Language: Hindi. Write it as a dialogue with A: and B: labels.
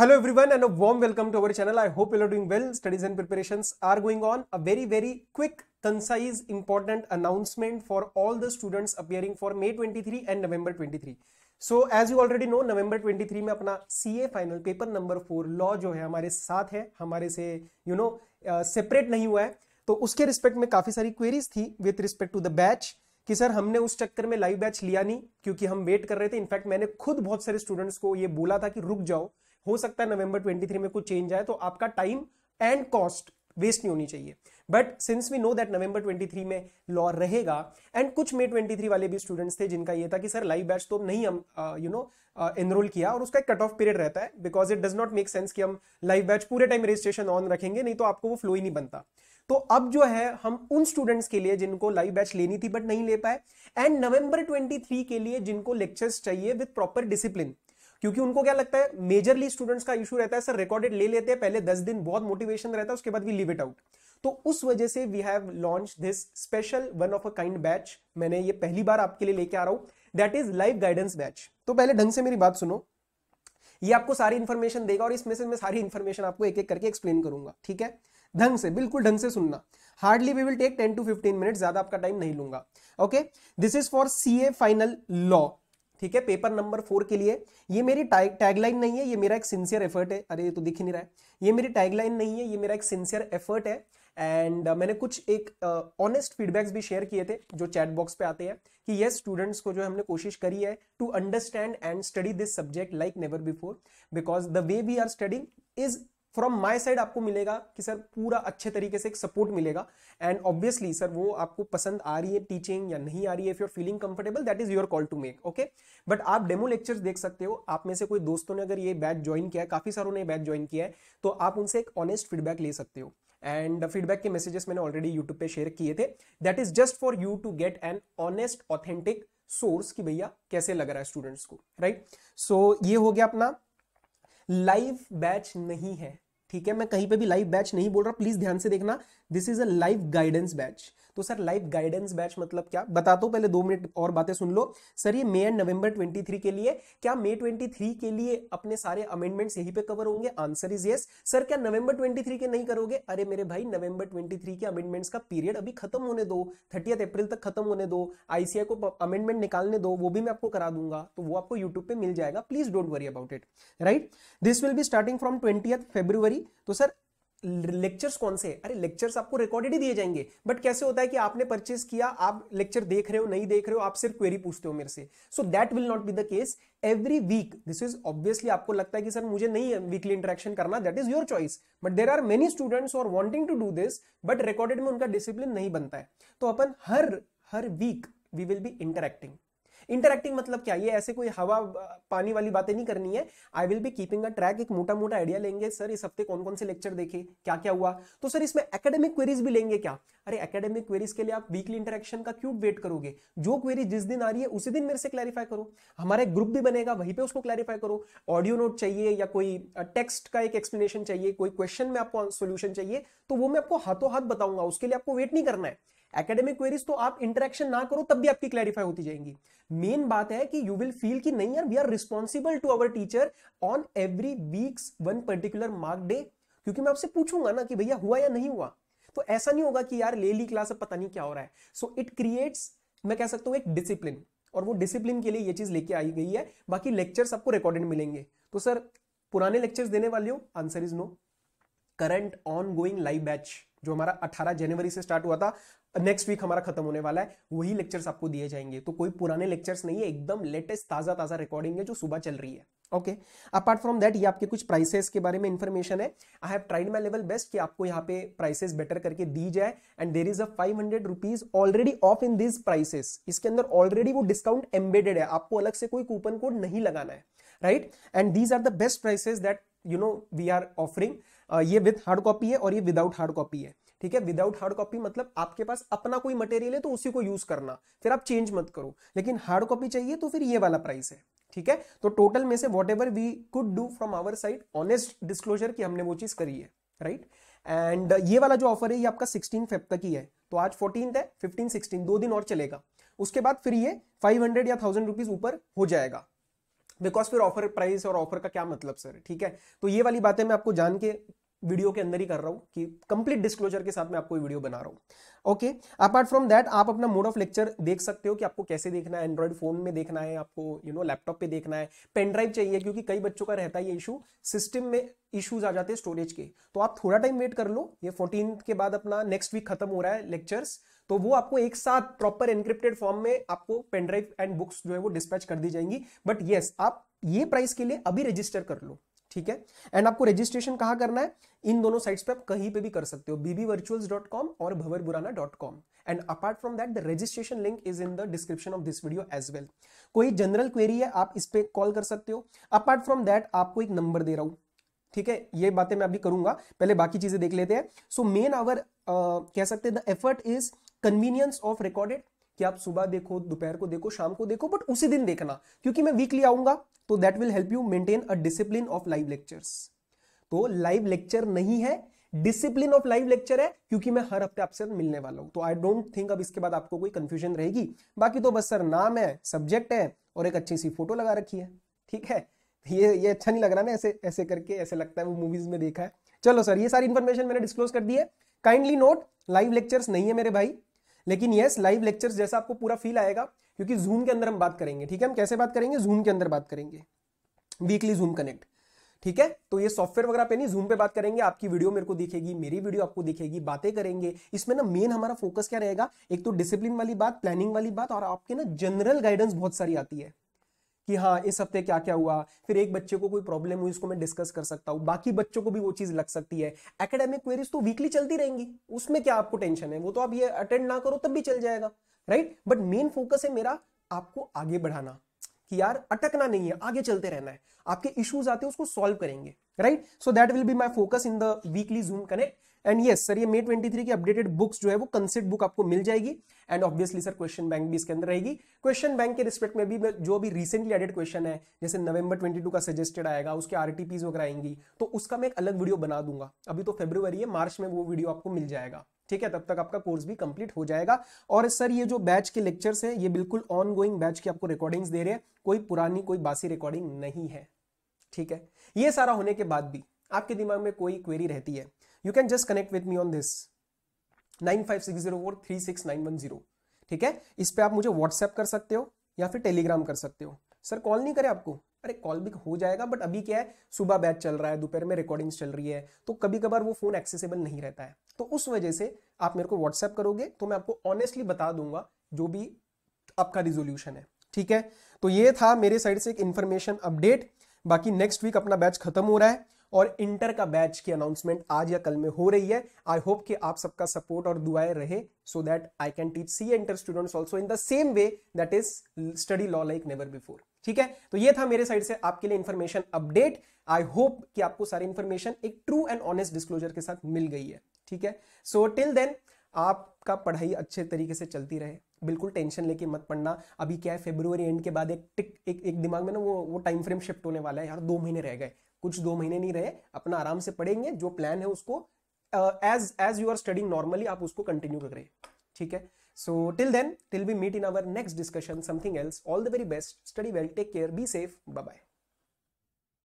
A: Hello everyone and a warm welcome to our channel I hope you are doing well studies and preparations are going on a very very quick concise important announcement for all the students appearing for May 23 and November 23 so as you already know November 23 में अपना CA final paper number four law जो है हमारे साथ है हमारे से यू नो सेपरेट नहीं हुआ है तो उसके रिस्पेक्ट में काफी सारी क्वेरीज थी with respect to the batch कि सर हमने उस चक्कर में लाइव बैच लिया नहीं क्योंकि हम वेट कर रहे थे इनफैक्ट मैंने खुद बहुत सारे स्टूडेंट्स को ये बोला था कि रुक जाओ हो सकता है नवंबर 23 में कुछ चेंज आए तो आपका टाइम एंड कॉस्ट वेस्ट नहीं होनी चाहिए but since we know that November 23 में लॉ रहेगा एंड कुछ मे 23 वाले भी स्टूडेंट्स थे जिनका ये था कि सर लाइव बैच तो नहीं हम यू नो एनरोल किया और उसका एक कट ऑफ पीरियड रहता है because it does not make sense कि हम लाइव बैच पूरे टाइम रजिस्ट्रेशन ऑन रखेंगे नहीं तो आपको वो फ्लो ही नहीं बनता तो अब जो है हम उन स्टूडेंट्स के लिए जिनको लाइव बैच लेनी थी बट नहीं ले पाए एंड नवंबर 23 के लिए जिनको लेक्चर्स चाहिए विद प्रॉपर डिसिप्लिन क्योंकि उनको क्या लगता है मेजरली स्टूडेंट्स का इशू रहता है सर रिकॉर्डेड ले लेते हैं पहले दस दिन बहुत मोटिवेशन रहता है उसके बाद वी लिव इट आउट तो उस वजह से we have launch this special one of a kind batch मैंने ये पहली बार आपके लिए लेके आ रहा हूं that is live guidance batch तो पहले ढंग से मेरी बात सुनो ये आपको सारी इन्फॉर्मेशन देगा और इसमें से मैं सारी इन्फॉर्मेशन आपको एक एक करके एक्सप्लेन करूंगा ठीक है ढंग से बिल्कुल ढंग से सुनना hardly we will take ten to fifteen minute ज्यादा आपका टाइम नहीं लूंगा okay this is for C A final law ठीक है पेपर नंबर फोर के लिए ये मेरी टैगलाइन नहीं है ये मेरा एक सिंसियर एफर्ट है अरे ये तो दिख ही नहीं रहा है ये मेरी टैगलाइन नहीं है ये मेरा एक सिंसियर एफर्ट है एंड uh, मैंने कुछ एक ऑनेस्ट uh, फीडबैक्स भी शेयर किए थे जो चैट बॉक्स पे आते हैं कि यस yes, स्टूडेंट्स को जो हमने कोशिश करी है to understand and study this subject like never before because the way we are studing is from my side आपको मिलेगा कि सर पूरा अच्छे तरीके से एक सपोर्ट मिलेगा एंड ऑब्वियसली सर वो आपको पसंद आ रही है टीचिंग या नहीं आ रही है if you're feeling comfortable that is your call to make okay but आप डेमो लेक्चर्स देख सकते हो आप में से कोई दोस्तों ने अगर ये बैच ज्वाइन किया है काफी सारों ने बैच ज्वाइन किया है तो आप उनसे एक ऑनेस्ट फीडबैक ले सकते हो एंड फीडबैक के मैसेजेस मैंने ऑलरेडी यूट्यूब पे शेयर किए थे that is just for you to get an honest authentic source कि भैया कैसे लग रहा है स्टूडेंट्स को राइट right? सो so, ये हो गया अपना लाइव बैच नहीं है ठीक है मैं कहीं पे भी लाइव बैच नहीं बोल रहा प्लीज ध्यान से देखना this is a live guidance batch तो सर लाइव गाइडेंस बैच मतलब क्या बता दो तो पहले दो मिनट और बातें सुन लो सर ये मे एंड नवंबर 23 के लिए क्या मे 23 के लिए अपने सारे अमेंडमेंट्स यहीं पे कवर होंगे आंसर इज येस सर क्या नवंबर 23 के नहीं करोगे अरे मेरे भाई नवंबर 23 के अमेंडमेंट्स का पीरियड अभी खत्म होने दो थर्टी अप्रैल तक खत्म होने दो आईसीआई को अमेंडमेंट निकालने दो वो भी मैं आपको करा दूंगा तो वो आपको यूट्यूब पर मिल जाएगा please don't worry about it right this will be starting from twenty February पढ़ी तो सर लेक्चर्स कौन से अरे लेक्चर्स आपको रिकॉर्डेड ही दिए जाएंगे बट कैसे होता है कि आपने परचेस किया आप लेक्चर देख रहे हो नहीं देख रहे हो आप सिर्फ क्वेरी पूछते हो मेरे से so that will not be the case every week this is obviously आपको लगता है कि सर मुझे नहीं वीकली इंटरेक्शन करना that is your choice but there are many students और wanting to do this but recorded में उनका डिसिप्लिन नहीं बनता है तो अपन हर हर week we will be interacting interacting मतलब क्या ये ऐसे कोई हवा पानी वाली बातें नहीं करनी है I will be keeping a track एक मोटा मोटा आइडिया लेंगे सर इस हफ्ते कौन कौन से लेक्चर देखे क्या क्या हुआ तो सर इसमें एकेडमिक क्वेरीज भी लेंगे क्या अरे एकेडमिक क्वेरीज के लिए आप वीकली इंटरेक्शन का क्यों वेट करोगे जो क्वेरी जिस दिन आ रही है उसी दिन मेरे से क्लैरिफाई करो हमारा ग्रुप भी बनेगा वहीं पे उसको क्लैरिफाई करो ऑडियो नोट चाहिए या कोई टेक्स्ट का एक एक्सप्लेनेशन चाहिए कोई क्वेश्चन में आपको सोल्यूशन चाहिए तो वो मैं आपको हाथों हाथ बताऊंगा उसके लिए आपको वेट नहीं करना है एकेडमिक क्वेरीज तो आप इंटरेक्शन ना करो तब भी आपकी क्लैरिफाई होती जाएंगी मेन बात है कि यू विल फील कि नहीं यार we are responsible to our teacher on every weeks one particular mark day क्योंकि मैं आपसे पूछूंगा ना कि भैया हुआ या नहीं हुआ तो ऐसा नहीं होगा कि यार ले ली क्लास अब पता नहीं क्या हो रहा है सो इट क्रिएट्स मैं कह सकता हूँ एक डिसिप्लिन और वो डिसिप्लिन के लिए ये चीज लेके आई गई है बाकी लेक्चर आपको रिकॉर्डेड मिलेंगे तो सर पुराने लेक्चर्स देने वाले हो answer is no current on going live batch जो हमारा 18 जनवरी से स्टार्ट हुआ था नेक्स्ट वीक हमारा खत्म होने वाला है वही लेक्चर्स आपको दिए जाएंगे तो कोई पुराने लेक्चर्स नहीं है एकदम लेटेस्ट ताज़ा ताज़ा रिकॉर्डिंग है जो सुबह चल रही है ओके अपार्ट फ्रॉम दैट ये आपके कुछ प्राइसेस के बारे में इन्फॉर्मेशन है I have tried my level best कि आपको यहाँ पे प्राइसेस बेटर करके दी जाए and there is a five hundred rupees already off in this prices इसके अंदर ऑलरेडी वो डिस्काउंट एम्बेडेड है आपको अलग से कोई कूपन कोड नहीं लगाना है right and these are the best prices that you know we are offering ये विद हार्ड कॉपी है और ये विदाउट हार्ड कॉपी है ठीक है विदाउट हार्ड कॉपी मतलब आपके पास अपना कोई मटेरियल है तो उसी को यूज करना फिर आप चेंज मत करो लेकिन हार्ड कॉपी चाहिए तो फिर ये वाला प्राइस है ठीक है तो टोटल में से whatever we could do from our side honest disclosure की हमने वो चीज करी है राइट right? एंड ये वाला जो ऑफर है ये आपका सिक्सटीन फेब तक ही है तो आज फोर्टीन है फिफ्टीन सिक्सटीन दो दिन और चलेगा उसके बाद फिर ये फाइव हंड्रेड या थाउजेंड रुपीज ऊपर हो जाएगा बिकॉज फिर ऑफर प्राइस और ऑफर का क्या मतलब सर ठीक है तो ये वाली बातें मैं आपको जान के वीडियो के अंदर ही कर रहा हूँ कि कंप्लीट डिस्क्लोजर के साथ मैं आपको वीडियो बना रहा हूँ ओके अपार्ट फ्रॉम दैट आप अपना मोड ऑफ लेक्चर देख सकते हो कि आपको कैसे देखना है एंड्रॉइड फोन में देखना है आपको यू नो लैपटॉप पे देखना है पेन ड्राइव चाहिए क्योंकि कई बच्चों का रहता है ये इशू सिस्टम में इशूज आ जाते हैं स्टोरेज के तो आप थोड़ा टाइम वेट कर लो ये फोर्टीन के बाद अपना नेक्स्ट वीक खत्म हो रहा है लेक्चर्स तो वो आपको एक साथ प्रॉपर एनक्रिप्टेड फॉर्म में आपको पेनड्राइव एंड बुक्स जो है वो डिस्पैच कर दी जाएंगी बट येस आप ये प्राइस के लिए अभी रजिस्टर कर लो ठीक है एंड आपको रजिस्ट्रेशन कहाँ करना है इन दोनों साइट्स पे आप कहीं पे भी कर सकते हो बीबी डॉट कॉम और com and apart from that the registration link is in the description of this video as well कोई जनरल क्वेरी है आप इस पर कॉल कर सकते हो अपार्ट फ्रॉम दैट आपको एक नंबर दे रहा हूँ ठीक है ये बातें मैं अभी करूंगा पहले बाकी चीजें देख लेते हैं सो मेन आवर कह सकते हैं the effort is convenience of recorded कि आप सुबह देखो दोपहर को देखो शाम को देखो बट उसी दिन देखना क्योंकि मैं वीकली आऊंगा तो that will help you maintain a discipline of live lectures तो लाइव लेक्चर नहीं है डिसिप्लिन ऑफ लाइव लेक्चर है क्योंकि मैं हर हफ्ते आपसे मिलने वाला हूं तो आई डोंट थिंक अब इसके बाद आपको कोई कंफ्यूजन रहेगी बाकी तो बस सर नाम है सब्जेक्ट है और एक अच्छी सी फोटो लगा रखी है ठीक है ये ये अच्छा नहीं लग रहा ना ऐसे ऐसे करके ऐसे लगता है वो मूवीज में देखा है चलो सर ये सारी इन्फॉर्मेशन मैंने डिस्क्लोज कर दी है काइंडली नोट लाइव लेक्चर्स नहीं है मेरे भाई लेकिन यस लाइव लेक्चर्स जैसा आपको पूरा फील आएगा क्योंकि जूम के अंदर हम बात करेंगे ठीक है हम कैसे बात करेंगे जूम के अंदर बात करेंगे वीकली जूम कनेक्ट ठीक है तो ये सॉफ्टवेयर वगैरह पे नहीं जूम पे बात करेंगे आपकी वीडियो मेरे को दिखेगी मेरी वीडियो आपको दिखेगी बातें करेंगे इसमें ना मेन हमारा फोकस क्या रहेगा एक तो डिसिप्लिन वाली बात प्लानिंग वाली बात और आपके ना जनरल गाइडेंस बहुत सारी आती है कि हाँ इस हफ्ते क्या क्या हुआ फिर एक बच्चे को कोई प्रॉब्लम हुई उसको मैं डिस्कस कर सकता हूँ बाकी बच्चों को भी वो चीज़ लग सकती है एकेडमिक क्वेरीज तो वीकली चलती रहेंगी उसमें क्या आपको टेंशन है वो तो आप ये अटेंड ना करो तब भी चल जाएगा राइट बट मेन फोकस है मेरा आपको आगे बढ़ाना कि यार अटकना नहीं है आगे चलते रहना है आपके इश्यूज आते हैं उसको सॉल्व करेंगे right so that will be my focus in the weekly Zoom connect and yes sir ये मे ट्वेंटी थ्री की अपडेटेड बुक्स जो है वो कंसेप्ट बुक आपको मिल जाएगी and obviously sir question bank भी इसके अंदर रहेगी क्वेश्चन बैंक के रिस्पेक्ट में भी जो भी रिसेंटली एडेड क्वेश्चन है जैसे नवंबर ट्वेंटी टू का सजेस्टेड आएगा उसके आर टी पीज वगैरह आएंगी तो उसका मैं एक अलग वीडियो बना दूंगा अभी तो फेब्रुवरी है मार्च में वो वीडियो आपको मिल जाएगा ठीक है तब तक आपका कोर्स भी कंप्लीट हो जाएगा और सर ये जो बैच के लेक्चर्स हैं ये बिल्कुल ऑन गोइंग बैच की आपको रिकॉर्डिंग्स दे रहे हैं कोई पुरानी कोई बासी रिकॉर्डिंग नहीं है ठीक है ये सारा होने के बाद भी आपके दिमाग में कोई क्वेरी रहती है you can just connect with me on this nine five six zero four three six nine one zero ठीक है इस पर आप मुझे व्हाट्सएप कर सकते हो या फिर टेलीग्राम कर सकते हो सर कॉल नहीं करें आपको अरे कॉल भी हो जाएगा बट अभी क्या है सुबह बैच चल रहा है दोपहर में रिकॉर्डिंग्स चल रही है तो कभी कभार वो फोन एक्सेसिबल नहीं रहता है तो उस वजह से आप मेरे को व्हाट्सएप करोगे तो मैं आपको ऑनेस्टली बता दूंगा जो भी आपका रिजोल्यूशन है ठीक है तो ये था मेरे साइड से एक इन्फॉर्मेशन अपडेट बाकी नेक्स्ट वीक अपना बैच खत्म हो रहा है और इंटर का बैच की अनाउंसमेंट आज या कल में हो रही है आई होप कि आप सबका सपोर्ट और दुआएं रहे so that I can teach C inter students also in the same way that is study law like never before ठीक है तो ये था मेरे साइड से आपके लिए इन्फॉर्मेशन अपडेट आई होप कि आपको सारी इन्फॉर्मेशन एक ट्रू एंड ऑनेस्ट डिस्क्लोजर के साथ मिल गई है ठीक है सो टिल देन आपका पढ़ाई अच्छे तरीके से चलती रहे बिल्कुल टेंशन लेके मत पड़ना अभी क्या है फेब्रुवरी एंड के बाद एक टिक एक एक दिमाग में ना वो वो टाइम फ्रेम शिफ्ट होने वाला है यार दो महीने रह गए कुछ दो महीने नहीं रहे अपना आराम से पढ़ेंगे जो प्लान है उसको as as you are studying normally आप उसको कंटिन्यू कर रहे हैं ठीक है so till then till we meet in our next discussion something else all the very best study well take care be safe bye